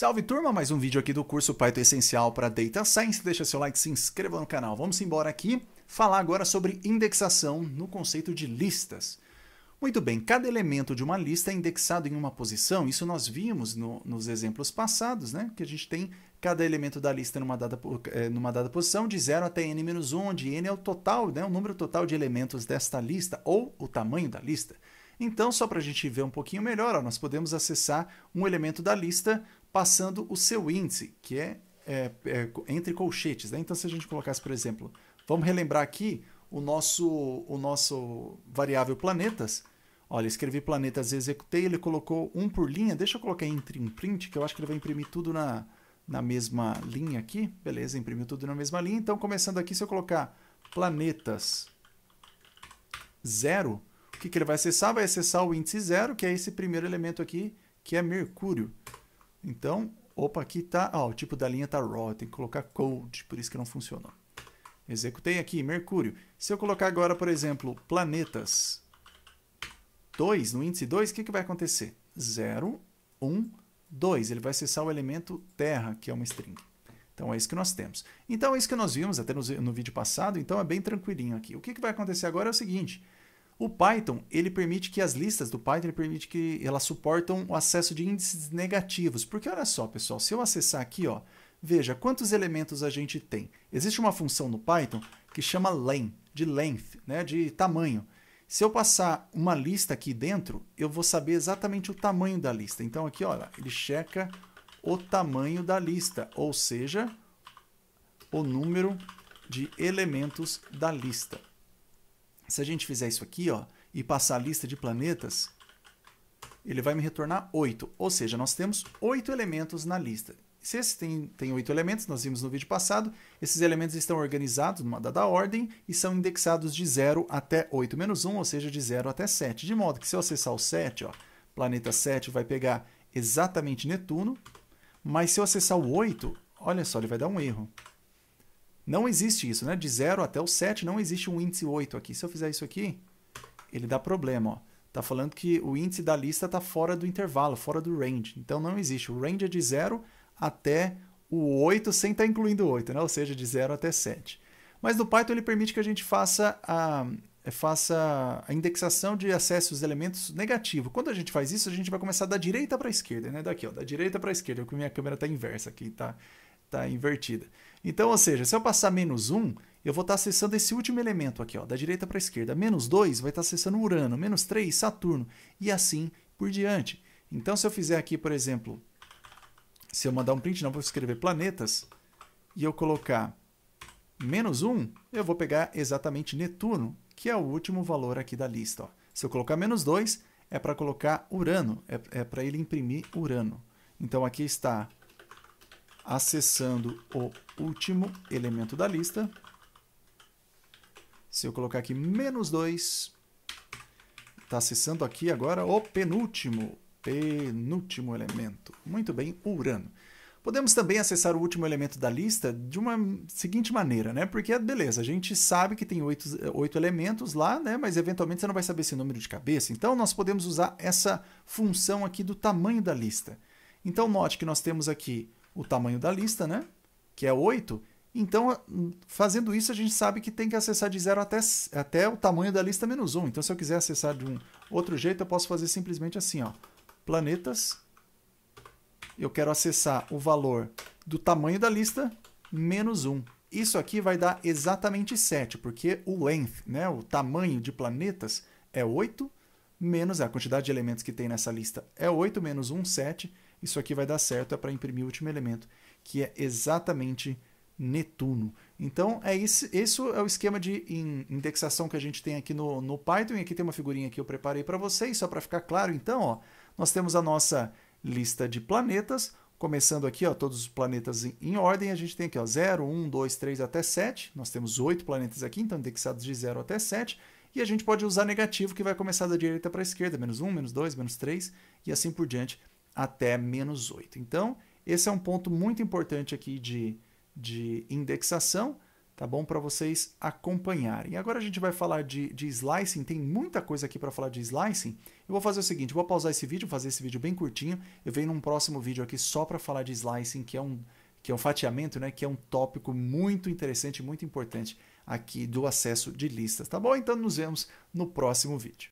Salve turma, mais um vídeo aqui do curso Python Essencial para Data Science. Deixa seu like, se inscreva no canal. Vamos embora aqui falar agora sobre indexação no conceito de listas. Muito bem, cada elemento de uma lista é indexado em uma posição. Isso nós vimos no, nos exemplos passados, né? Que a gente tem cada elemento da lista numa dada, eh, numa dada posição, de 0 até n-1, onde n é o total, né? o número total de elementos desta lista, ou o tamanho da lista. Então, só para a gente ver um pouquinho melhor, ó, nós podemos acessar um elemento da lista passando o seu índice, que é, é, é entre colchetes. Né? Então, se a gente colocasse, por exemplo, vamos relembrar aqui o nosso, o nosso variável planetas. Olha, escrevi planetas, executei, ele colocou um por linha. Deixa eu colocar entre um print, que eu acho que ele vai imprimir tudo na, na mesma linha aqui. Beleza, imprimiu tudo na mesma linha. Então, começando aqui, se eu colocar planetas 0, o que, que ele vai acessar? Vai acessar o índice 0, que é esse primeiro elemento aqui, que é Mercúrio. Então, opa, aqui tá, ó, o tipo da linha tá raw, tem que colocar cold, por isso que não funcionou. Executei aqui, mercúrio. Se eu colocar agora, por exemplo, planetas 2, no índice 2, o que, que vai acontecer? 0, 1, 2. Ele vai acessar o elemento terra, que é uma string. Então é isso que nós temos. Então é isso que nós vimos até no, no vídeo passado, então é bem tranquilinho aqui. O que, que vai acontecer agora é o seguinte, o Python, ele permite que as listas do Python, ele permite que elas suportam o acesso de índices negativos. Porque olha só, pessoal, se eu acessar aqui, ó, veja quantos elementos a gente tem. Existe uma função no Python que chama len, de length, né, de tamanho. Se eu passar uma lista aqui dentro, eu vou saber exatamente o tamanho da lista. Então aqui, olha, ele checa o tamanho da lista, ou seja, o número de elementos da lista. Se a gente fizer isso aqui ó, e passar a lista de planetas, ele vai me retornar 8. Ou seja, nós temos 8 elementos na lista. Se esse tem, tem 8 elementos, nós vimos no vídeo passado, esses elementos estão organizados numa dada ordem e são indexados de 0 até 8 menos 1, ou seja, de 0 até 7. De modo que se eu acessar o 7, ó, planeta 7 vai pegar exatamente Netuno, mas se eu acessar o 8, olha só, ele vai dar um erro. Não existe isso, né? De 0 até o 7 não existe um índice 8 aqui. Se eu fizer isso aqui, ele dá problema, ó. Tá falando que o índice da lista está fora do intervalo, fora do range. Então não existe. O range é de 0 até o 8 sem estar tá incluindo o 8, né? ou seja, de 0 até 7. Mas no Python ele permite que a gente faça a, é, faça a indexação de acesso aos elementos negativo. Quando a gente faz isso, a gente vai começar da direita para a esquerda, né? Daqui, ó, da direita para a esquerda, porque minha câmera está inversa aqui, tá? está invertida. Então, ou seja, se eu passar menos 1, eu vou estar tá acessando esse último elemento aqui, ó, da direita para a esquerda. Menos 2 vai estar tá acessando Urano, menos 3, Saturno, e assim por diante. Então, se eu fizer aqui, por exemplo, se eu mandar um print, não vou escrever planetas, e eu colocar menos 1, eu vou pegar exatamente Netuno, que é o último valor aqui da lista. Ó. Se eu colocar menos 2, é para colocar Urano, é, é para ele imprimir Urano. Então aqui está acessando o último elemento da lista. Se eu colocar aqui menos 2, está acessando aqui agora o penúltimo, penúltimo elemento. Muito bem, Urano. Podemos também acessar o último elemento da lista de uma seguinte maneira, né? Porque, beleza, a gente sabe que tem oito, oito elementos lá, né? Mas eventualmente você não vai saber esse número de cabeça. Então, nós podemos usar essa função aqui do tamanho da lista. Então, note que nós temos aqui o tamanho da lista, né? Que é 8. Então, fazendo isso, a gente sabe que tem que acessar de 0 até, até o tamanho da lista menos 1. Então, se eu quiser acessar de um outro jeito, eu posso fazer simplesmente assim, ó. Planetas. Eu quero acessar o valor do tamanho da lista menos 1. Isso aqui vai dar exatamente 7, porque o length, né, o tamanho de planetas, é 8 menos é, a quantidade de elementos que tem nessa lista é 8 menos 1, 7. Isso aqui vai dar certo, é para imprimir o último elemento, que é exatamente Netuno. Então, é isso, isso é o esquema de indexação que a gente tem aqui no, no Python. E aqui tem uma figurinha que eu preparei para vocês, só para ficar claro. Então, ó, nós temos a nossa lista de planetas, começando aqui, ó, todos os planetas em, em, ordem, a gente tem aqui ó, 0, 1, 2, 3 até 7. Nós temos 8 planetas aqui, então indexados de 0 até 7. E a gente pode usar negativo, que vai começar da direita para a esquerda, menos 1, menos 2, menos 3, e assim por diante, até menos 8. Então, esse é um ponto muito importante aqui de, de indexação, tá bom? Para vocês acompanharem. Agora a gente vai falar de, de slicing, tem muita coisa aqui para falar de slicing. Eu vou fazer o seguinte, vou pausar esse vídeo, fazer esse vídeo bem curtinho. Eu venho num próximo vídeo aqui só para falar de slicing, que é um que é um fatiamento, né, que é um tópico muito interessante, muito importante aqui do acesso de listas, tá bom? Então nos vemos no próximo vídeo.